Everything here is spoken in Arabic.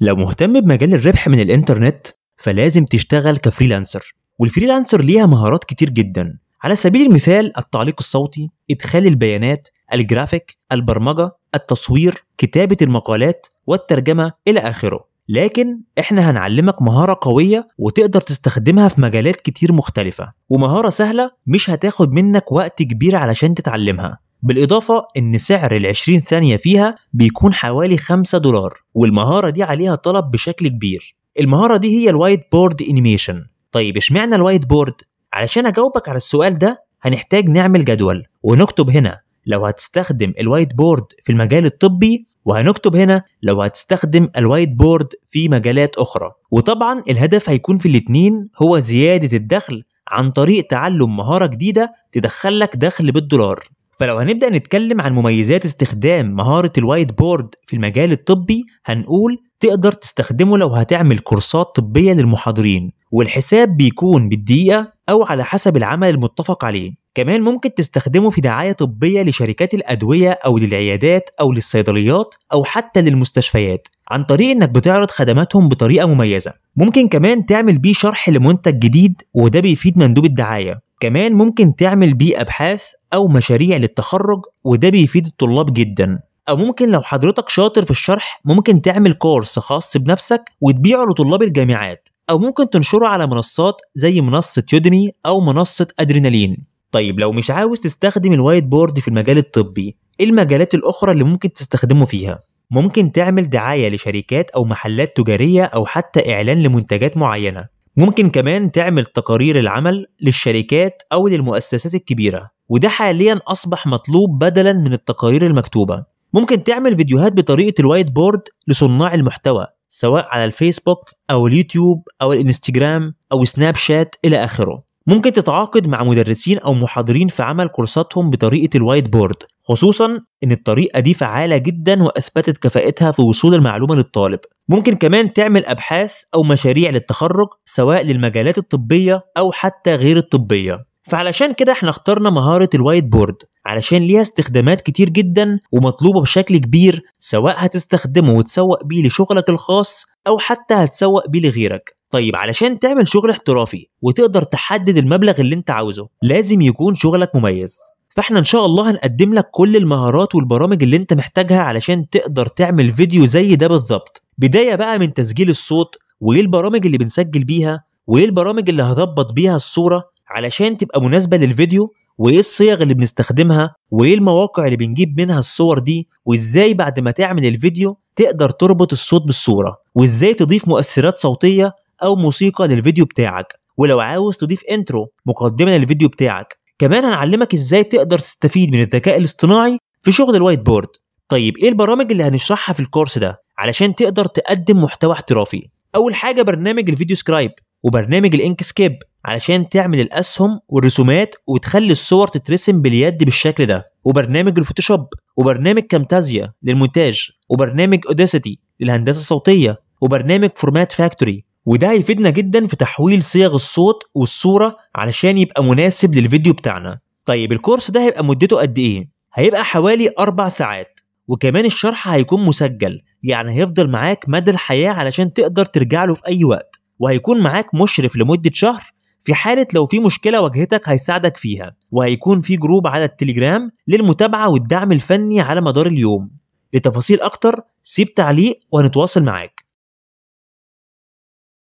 لو مهتم بمجال الربح من الانترنت فلازم تشتغل كفريلانسر والفريلانسر ليها مهارات كتير جدا على سبيل المثال التعليق الصوتي ادخال البيانات الجرافيك البرمجه التصوير كتابه المقالات والترجمه الى اخره لكن احنا هنعلمك مهارة قوية وتقدر تستخدمها في مجالات كتير مختلفة ومهارة سهلة مش هتاخد منك وقت كبير علشان تتعلمها بالإضافة إن سعر ال 20 ثانية فيها بيكون حوالي 5 دولار والمهارة دي عليها طلب بشكل كبير المهارة دي هي الوايت بورد انيميشن طيب اشمعنى الوايت بورد؟ علشان أجاوبك على السؤال ده هنحتاج نعمل جدول ونكتب هنا لو هتستخدم الوايت بورد في المجال الطبي وهنكتب هنا لو هتستخدم الوايت بورد في مجالات أخرى وطبعا الهدف هيكون في الاتنين هو زيادة الدخل عن طريق تعلم مهارة جديدة تدخلك دخل بالدولار فلو هنبدأ نتكلم عن مميزات استخدام مهارة الوايت بورد في المجال الطبي هنقول تقدر تستخدمه لو هتعمل كورسات طبية للمحاضرين والحساب بيكون بالدقيقة أو على حسب العمل المتفق عليه كمان ممكن تستخدمه في دعاية طبية لشركات الأدوية أو للعيادات أو للصيدليات أو حتى للمستشفيات عن طريق إنك بتعرض خدماتهم بطريقة مميزة ممكن كمان تعمل بيه شرح لمنتج جديد وده بيفيد مندوب الدعاية كمان ممكن تعمل بيه أبحاث أو مشاريع للتخرج وده بيفيد الطلاب جدا أو ممكن لو حضرتك شاطر في الشرح ممكن تعمل كورس خاص بنفسك وتبيعه لطلاب الجامعات أو ممكن تنشره على منصات زي منصة يودمي أو منصة أدرينالين طيب لو مش عاوز تستخدم الوايت بورد في المجال الطبي ايه المجالات الأخرى اللي ممكن تستخدمه فيها؟ ممكن تعمل دعاية لشركات أو محلات تجارية أو حتى إعلان لمنتجات معينة ممكن كمان تعمل تقارير العمل للشركات أو للمؤسسات الكبيرة وده حاليا أصبح مطلوب بدلا من التقارير المكتوبة ممكن تعمل فيديوهات بطريقة الوايت بورد لصناع المحتوى سواء على الفيسبوك أو اليوتيوب أو الإنستجرام أو سناب شات إلى آخره ممكن تتعاقد مع مدرسين أو محاضرين في عمل كورساتهم بطريقة الوايت بورد خصوصا ان الطريقه دي فعاله جدا واثبتت كفاءتها في وصول المعلومه للطالب ممكن كمان تعمل ابحاث او مشاريع للتخرج سواء للمجالات الطبيه او حتى غير الطبيه فعلشان كده احنا اخترنا مهارة الوايت بورد علشان ليها استخدامات كتير جدا ومطلوبة بشكل كبير سواء هتستخدمه وتسوق بيه لشغلك الخاص أو حتى هتسوق بيه لغيرك طيب علشان تعمل شغل احترافي وتقدر تحدد المبلغ اللي انت عاوزه لازم يكون شغلك مميز فاحنا ان شاء الله هنقدم لك كل المهارات والبرامج اللي انت محتاجها علشان تقدر تعمل فيديو زي ده بالظبط بدايه بقى من تسجيل الصوت وايه البرامج اللي بنسجل بيها وايه البرامج اللي هظبط بيها الصوره علشان تبقى مناسبه للفيديو وايه الصيغ اللي بنستخدمها وايه المواقع اللي بنجيب منها الصور دي وازاي بعد ما تعمل الفيديو تقدر تربط الصوت بالصوره وازاي تضيف مؤثرات صوتيه او موسيقى للفيديو بتاعك ولو عاوز تضيف انترو مقدمه للفيديو بتاعك كمان هنعلمك ازاي تقدر تستفيد من الذكاء الاصطناعي في شغل الوايت بورد طيب ايه البرامج اللي هنشرحها في الكورس ده علشان تقدر تقدم محتوى احترافي اول حاجه برنامج الفيديو سكرايب وبرنامج الانك سكيب علشان تعمل الاسهم والرسومات وتخلي الصور تترسم باليد بالشكل ده وبرنامج الفوتوشوب وبرنامج كامتازيا للمونتاج وبرنامج اوديسيتي للهندسه الصوتيه وبرنامج فورمات فاكتوري وده هيفيدنا جدا في تحويل صيغ الصوت والصورة علشان يبقى مناسب للفيديو بتاعنا طيب الكورس ده هيبقى مدته قد ايه؟ هيبقى حوالي أربع ساعات وكمان الشرح هيكون مسجل يعني هيفضل معاك مدى الحياة علشان تقدر ترجع له في أي وقت وهيكون معاك مشرف لمدة شهر في حالة لو في مشكلة واجهتك هيساعدك فيها وهيكون في جروب على التليجرام للمتابعة والدعم الفني على مدار اليوم لتفاصيل أكتر سيب تعليق وهنتواصل معاك